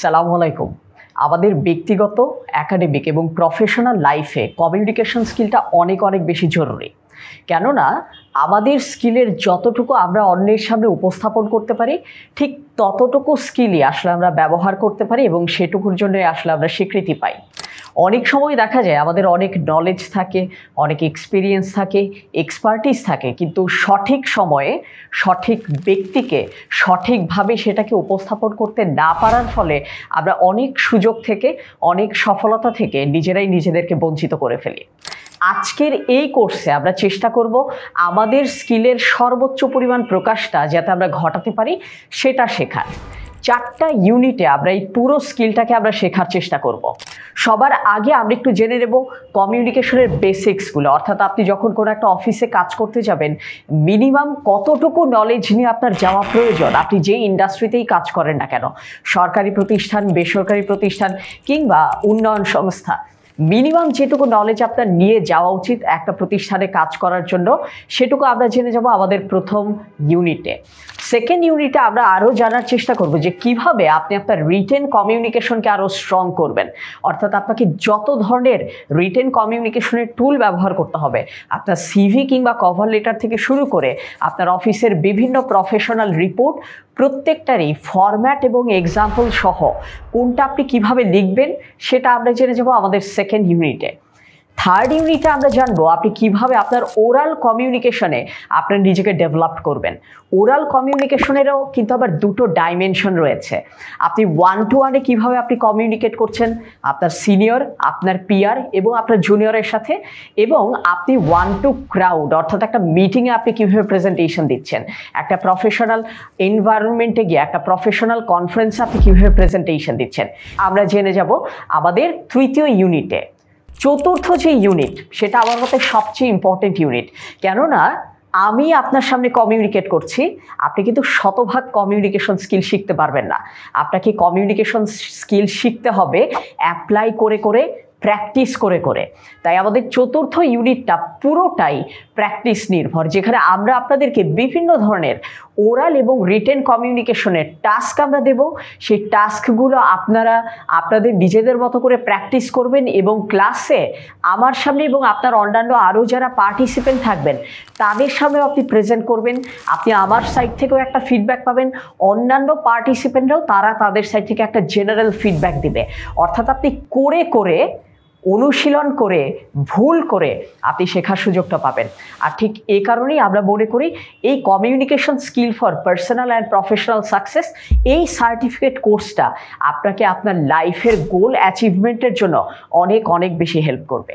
সালাম আলাইকুম আমাদের ব্যক্তিগত একাডেমিক এবং প্রফেশনাল লাইফে কমিউনিকেশন স্কিলটা অনেক অনেক বেশি জরুরি কেননা আমাদের স্কিলের যতটুকু আমরা অন্যের সামনে উপস্থাপন করতে পারি ঠিক ততটুকু স্কিলই আসলে আমরা ব্যবহার করতে পারি এবং সেটুকুর জন্যই আসলে আমরা স্বীকৃতি পাই অনেক সময় দেখা যায় আমাদের অনেক নলেজ থাকে অনেক এক্সপিরিয়েন্স থাকে এক্সপার্টিস থাকে কিন্তু সঠিক সময়ে সঠিক ব্যক্তিকে সঠিকভাবে সেটাকে উপস্থাপন করতে না পারার ফলে আমরা অনেক সুযোগ থেকে অনেক সফলতা থেকে নিজেরাই নিজেদেরকে বঞ্চিত করে ফেলি আজকের এই কোর্সে আমরা চেষ্টা করব আমাদের স্কিলের সর্বোচ্চ পরিমাণ প্রকাশটা যাতে আমরা ঘটাতে পারি সেটা শেখার চারটা ইউনিটে আমরা এই পুরো স্কিলটাকে আমরা শেখার চেষ্টা করব। সবার আগে আমরা একটু জেনে নেব কমিউনিকেশনের বেসিক্সগুলো অর্থাৎ আপনি যখন কোনো একটা অফিসে কাজ করতে যাবেন মিনিমাম কতটুকু নলেজ নিয়ে আপনার যাওয়া প্রয়োজন আপনি যে ইন্ডাস্ট্রিতেই কাজ করেন না কেন সরকারি প্রতিষ্ঠান বেসরকারি প্রতিষ্ঠান কিংবা উন্নয়ন সংস্থা মিনিমাম যেটুকু নলেজ আপনার নিয়ে যাওয়া উচিত একটা প্রতিষ্ঠানে কাজ করার জন্য সেটুকু আমরা জেনে যাব আমাদের প্রথম ইউনিটে সেকেন্ড ইউনিটে আমরা আরও জানার চেষ্টা করব যে কিভাবে আপনি আপনার রিটেন কমিউনিকেশনকে আরও স্ট্রং করবেন অর্থাৎ আপনাকে যত ধরনের রিটেন কমিউনিকেশনের টুল ব্যবহার করতে হবে আপনার সিভি কিংবা কভার লেটার থেকে শুরু করে আপনার অফিসের বিভিন্ন প্রফেশনাল রিপোর্ট প্রত্যেকটারই ফরম্যাট এবং এক্সাম্পল সহ কোনটা আপনি কিভাবে লিখবেন সেটা আমরা জেনে যাব আমাদের সেকেন্ড ইউনিটে থার্ড ইউনিটে আমরা জানবো আপনি কিভাবে আপনার ওরাল কমিউনিকেশনে আপনার নিজেকে ডেভেলপ করবেন ওরাল কমিউনিকেশনেরও কিন্তু আবার দুটো ডাইমেনশন রয়েছে আপনি ওয়ান টু ওয়ানে কীভাবে আপনি কমিউনিকেট করছেন আপনার সিনিয়র আপনার পিয়ার এবং আপনার জুনিয়রের সাথে এবং আপনি ওয়ান টু ক্রাউড অর্থাৎ একটা মিটিংয়ে আপনি কীভাবে প্রেজেন্টেশন দিচ্ছেন একটা প্রফেশনাল এনভায়রনমেন্টে গিয়ে একটা প্রফেশনাল কনফারেন্সে আপনি কীভাবে প্রেজেন্টেশন দিচ্ছেন আমরা জেনে যাব আমাদের তৃতীয় ইউনিটে চতুর্থ যে ইউনিট সেটা আমার মতে সবচেয়ে ইম্পর্টেন্ট ইউনিট কেননা আমি আপনার সামনে কমিউনিকেট করছি আপনি কিন্তু শতভাগ কমিউনিকেশন স্কিল শিখতে পারবেন না আপনাকে কমিউনিকেশন স্কিল শিখতে হবে অ্যাপ্লাই করে করে প্র্যাকটিস করে করে তাই আমাদের চতুর্থ ইউনিটটা পুরোটাই প্র্যাকটিস নির্ভর যেখানে আমরা আপনাদেরকে বিভিন্ন ধরনের ওরাল এবং রিটেন কমিউনিকেশনের টাস্ক আমরা দেব সেই টাস্কগুলো আপনারা আপনাদের নিজেদের মতো করে প্র্যাকটিস করবেন এবং ক্লাসে আমার সামনে এবং আপনার অন্যান্য আরও যারা পার্টিসিপেন্ট থাকবেন তাদের সামনেও আপনি প্রেজেন্ট করবেন আপনি আমার সাইড থেকেও একটা ফিডব্যাক পাবেন অন্যান্য পার্টিসিপেন্টরাও তারা তাদের সাইড থেকে একটা জেনারেল ফিডব্যাক দিবে অর্থাৎ আপনি করে করে অনুশীলন করে ভুল করে আপনি শেখার সুযোগটা পাবেন আর ঠিক এই কারণেই আমরা মনে করি এই communication skill for personal and professional success এই সার্টিফিকেট কোর্সটা আপনাকে আপনার লাইফের গোল অ্যাচিভমেন্টের জন্য অনেক অনেক বেশি হেল্প করবে